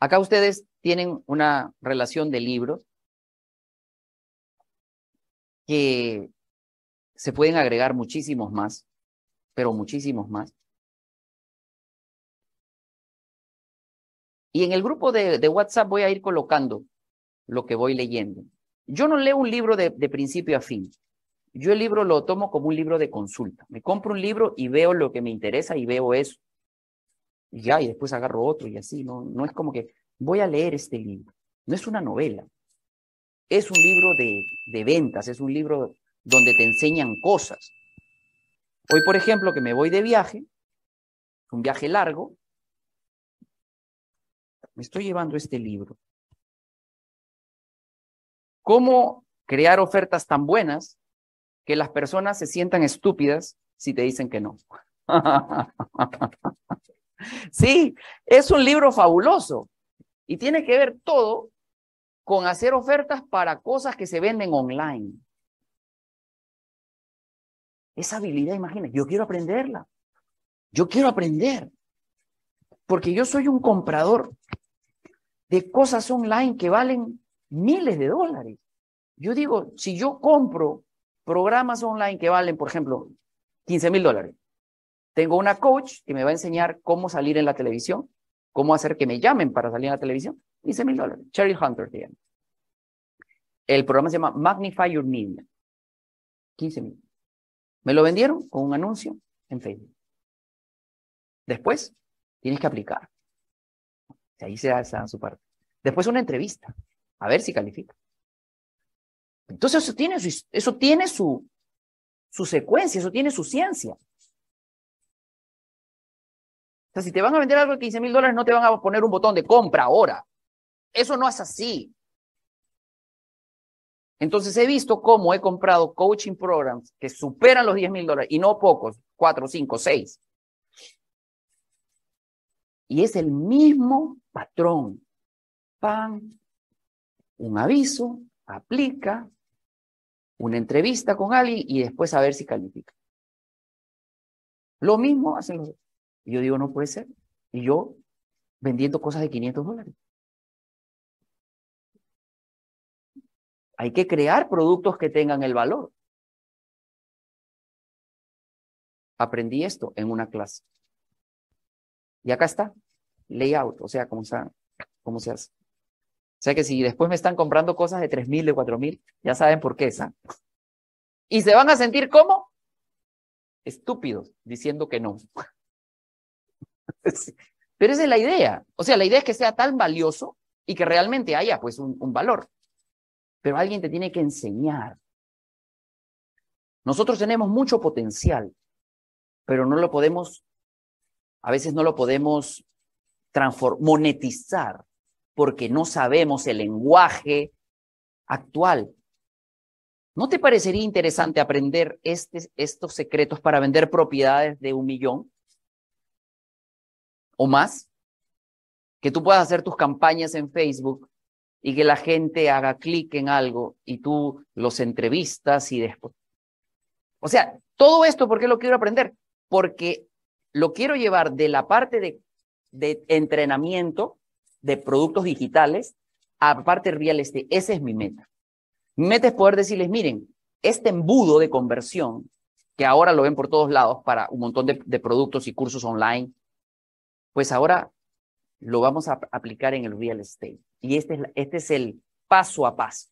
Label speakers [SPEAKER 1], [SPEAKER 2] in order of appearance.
[SPEAKER 1] Acá ustedes tienen una relación de libros que se pueden agregar muchísimos más, pero muchísimos más. Y en el grupo de, WhatsApp voy a ir colocando lo que voy leyendo. Yo no leo un libro de principio a fin. Yo el libro lo tomo como un libro de consulta. Me compro un libro y veo lo que me interesa y veo eso y ya, y después agarro otro y así, ¿no? No es como que voy a leer este libro, no es una novela, es un libro de, de ventas, es un libro donde te enseñan cosas. Hoy, por ejemplo, que me voy de viaje, un viaje largo, me estoy llevando este libro. ¿Cómo crear ofertas tan buenas que las personas se sientan estúpidas si te dicen que no? Sí, es un libro fabuloso y tiene que ver todo con hacer ofertas para cosas que se venden online. Esa habilidad, imagínate, yo quiero aprenderla. Yo quiero aprender. Porque yo soy un comprador de cosas online que valen miles de dólares. Yo digo, si yo compro programas online que valen, por ejemplo, 15 mil dólares, tengo una coach que me va a enseñar cómo salir en la televisión, cómo hacer que me llamen para salir en la televisión. 15 mil dólares. Cherry Hunter, digamos. El programa se llama Magnify Your Media. 15 mil. Me lo vendieron con un anuncio en Facebook. Después, tienes que aplicar. ahí se da, su parte. Después una entrevista, a ver si califica. Entonces eso tiene, eso tiene su, su secuencia, eso tiene su ciencia. O sea, si te van a vender algo de 15 mil dólares, no te van a poner un botón de compra ahora. Eso no es así. Entonces he visto cómo he comprado coaching programs que superan los 10 mil dólares y no pocos, 4, 5, 6. Y es el mismo patrón. Pan, un aviso, aplica, una entrevista con alguien y después a ver si califica. Lo mismo hacen los y yo digo, no puede ser. Y yo vendiendo cosas de 500 dólares. Hay que crear productos que tengan el valor. Aprendí esto en una clase. Y acá está, layout, o sea, cómo, cómo se hace. O sea que si después me están comprando cosas de 3.000, de 4.000, ya saben por qué, esa Y se van a sentir como estúpidos diciendo que no. Pero esa es la idea. O sea, la idea es que sea tan valioso y que realmente haya pues un, valor. Pero alguien te tiene que enseñar. Nosotros tenemos mucho potencial, pero no lo podemos, a veces no lo podemos monetizar porque no sabemos el lenguaje actual. ¿No te parecería interesante aprender este, estos secretos para vender propiedades de un millón? o más, que tú puedas hacer tus campañas en Facebook y que la gente haga clic en algo y tú los entrevistas y después. O sea, todo esto, ¿por qué lo quiero aprender? Porque lo quiero llevar de la parte de, de entrenamiento de productos digitales a parte real este. Esa es mi meta. Mi meta es poder decirles, miren, este embudo de conversión, que ahora lo ven por todos lados para un montón de productos y cursos online pues ahora lo vamos a aplicar en el real estate. Y este es, este es el paso a paso.